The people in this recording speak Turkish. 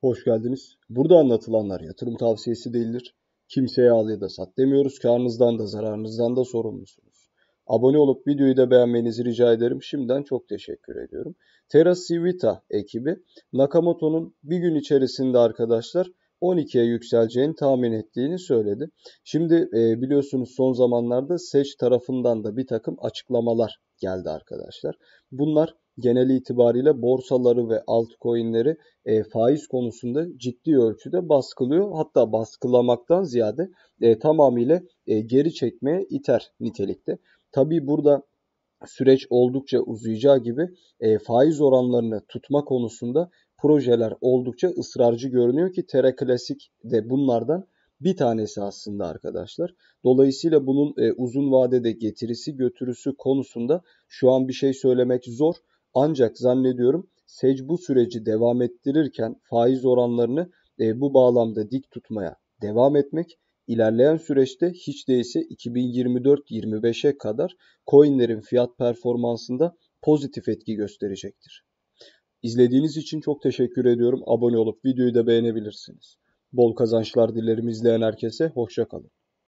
Hoş geldiniz. Burada anlatılanlar yatırım tavsiyesi değildir. Kimseye al ya da sat demiyoruz. Karnınızdan da zararınızdan da sorumlusunuz. Abone olup videoyu da beğenmenizi rica ederim. Şimdiden çok teşekkür ediyorum. Terra Civita ekibi Nakamoto'nun bir gün içerisinde arkadaşlar 12'ye yükseleceğini tahmin ettiğini söyledi. Şimdi e, biliyorsunuz son zamanlarda Seç tarafından da bir takım açıklamalar geldi arkadaşlar. Bunlar genel itibariyle borsaları ve altcoin'leri e, faiz konusunda ciddi ölçüde baskılıyor. Hatta baskılamaktan ziyade e, tamamıyla e, geri çekmeye iter nitelikte. Tabi burada süreç oldukça uzayacağı gibi e, faiz oranlarını tutma konusunda projeler oldukça ısrarcı görünüyor ki Terra Classic de bunlardan bir tanesi aslında arkadaşlar. Dolayısıyla bunun e, uzun vadede getirisi götürüsü konusunda şu an bir şey söylemek zor. Ancak zannediyorum SEC bu süreci devam ettirirken faiz oranlarını e, bu bağlamda dik tutmaya devam etmek ilerleyen süreçte hiç değilse 2024-25'e kadar coinlerin fiyat performansında pozitif etki gösterecektir. İzlediğiniz için çok teşekkür ediyorum. Abone olup videoyu da beğenebilirsiniz. Bol kazançlar dilerim izleyen herkese. Hoşçakalın.